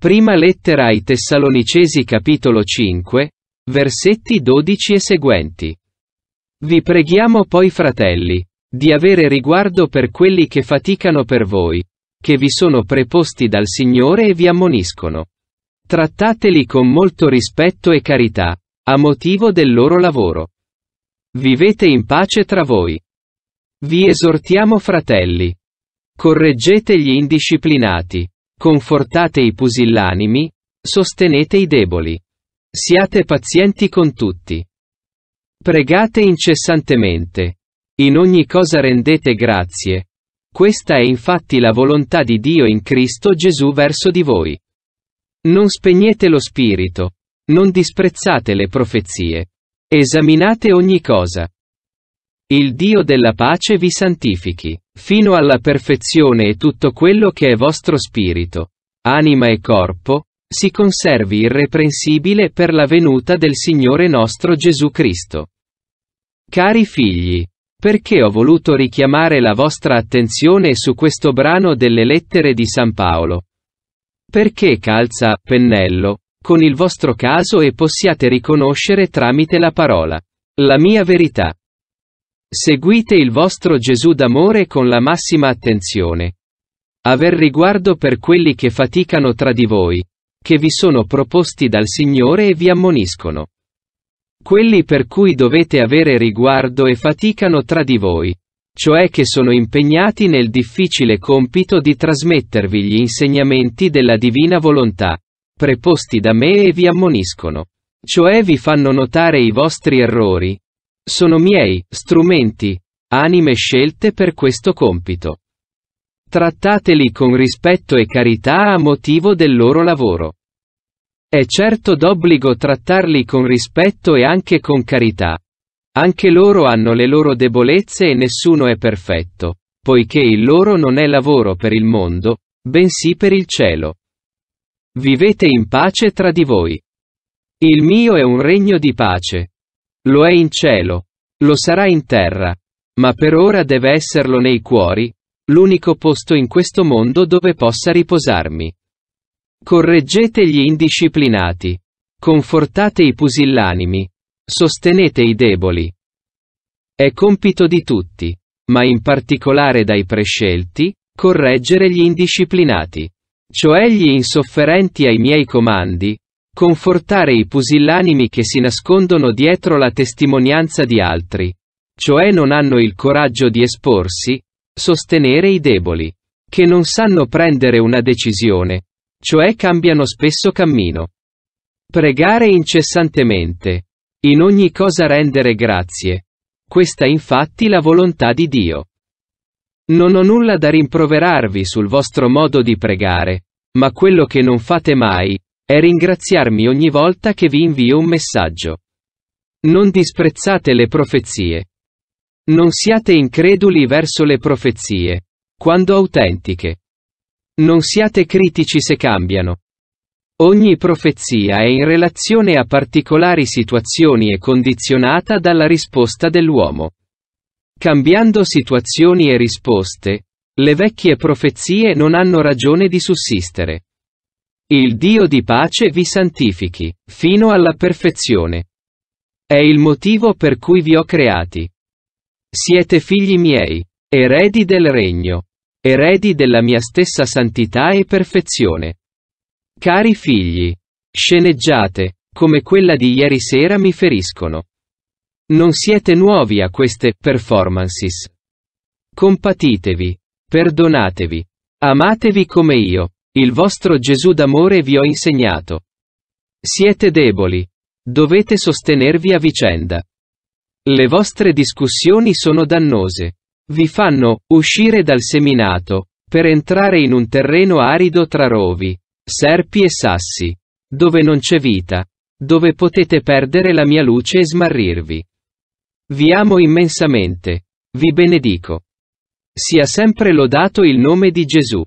Prima lettera ai Tessalonicesi capitolo 5, versetti 12 e seguenti. Vi preghiamo poi fratelli, di avere riguardo per quelli che faticano per voi, che vi sono preposti dal Signore e vi ammoniscono. Trattateli con molto rispetto e carità, a motivo del loro lavoro. Vivete in pace tra voi. Vi esortiamo fratelli. Correggete gli indisciplinati, Confortate i pusillanimi, sostenete i deboli. Siate pazienti con tutti. Pregate incessantemente. In ogni cosa rendete grazie. Questa è infatti la volontà di Dio in Cristo Gesù verso di voi. Non spegnete lo spirito. Non disprezzate le profezie. Esaminate ogni cosa. Il Dio della pace vi santifichi, fino alla perfezione e tutto quello che è vostro spirito, anima e corpo, si conservi irreprensibile per la venuta del Signore nostro Gesù Cristo. Cari figli, perché ho voluto richiamare la vostra attenzione su questo brano delle lettere di San Paolo? Perché calza pennello, con il vostro caso e possiate riconoscere tramite la parola, la mia verità. Seguite il vostro Gesù d'amore con la massima attenzione. Aver riguardo per quelli che faticano tra di voi, che vi sono proposti dal Signore e vi ammoniscono. Quelli per cui dovete avere riguardo e faticano tra di voi, cioè che sono impegnati nel difficile compito di trasmettervi gli insegnamenti della divina volontà, preposti da me e vi ammoniscono, cioè vi fanno notare i vostri errori, sono miei, strumenti, anime scelte per questo compito. Trattateli con rispetto e carità a motivo del loro lavoro. È certo d'obbligo trattarli con rispetto e anche con carità. Anche loro hanno le loro debolezze e nessuno è perfetto, poiché il loro non è lavoro per il mondo, bensì per il cielo. Vivete in pace tra di voi. Il mio è un regno di pace, lo è in cielo, lo sarà in terra, ma per ora deve esserlo nei cuori, l'unico posto in questo mondo dove possa riposarmi. Correggete gli indisciplinati, confortate i pusillanimi, sostenete i deboli. È compito di tutti, ma in particolare dai prescelti, correggere gli indisciplinati, cioè gli insofferenti ai miei comandi, Confortare i pusillanimi che si nascondono dietro la testimonianza di altri. Cioè non hanno il coraggio di esporsi, sostenere i deboli. Che non sanno prendere una decisione. Cioè cambiano spesso cammino. Pregare incessantemente. In ogni cosa rendere grazie. Questa infatti la volontà di Dio. Non ho nulla da rimproverarvi sul vostro modo di pregare, ma quello che non fate mai, è ringraziarmi ogni volta che vi invio un messaggio. Non disprezzate le profezie. Non siate increduli verso le profezie, quando autentiche. Non siate critici se cambiano. Ogni profezia è in relazione a particolari situazioni e condizionata dalla risposta dell'uomo. Cambiando situazioni e risposte, le vecchie profezie non hanno ragione di sussistere. Il Dio di pace vi santifichi, fino alla perfezione. È il motivo per cui vi ho creati. Siete figli miei, eredi del regno, eredi della mia stessa santità e perfezione. Cari figli, sceneggiate, come quella di ieri sera mi feriscono. Non siete nuovi a queste performances. Compatitevi, perdonatevi, amatevi come io, il vostro Gesù d'amore vi ho insegnato. Siete deboli. Dovete sostenervi a vicenda. Le vostre discussioni sono dannose. Vi fanno uscire dal seminato, per entrare in un terreno arido tra rovi, serpi e sassi, dove non c'è vita, dove potete perdere la mia luce e smarrirvi. Vi amo immensamente, vi benedico. Sia sempre lodato il nome di Gesù.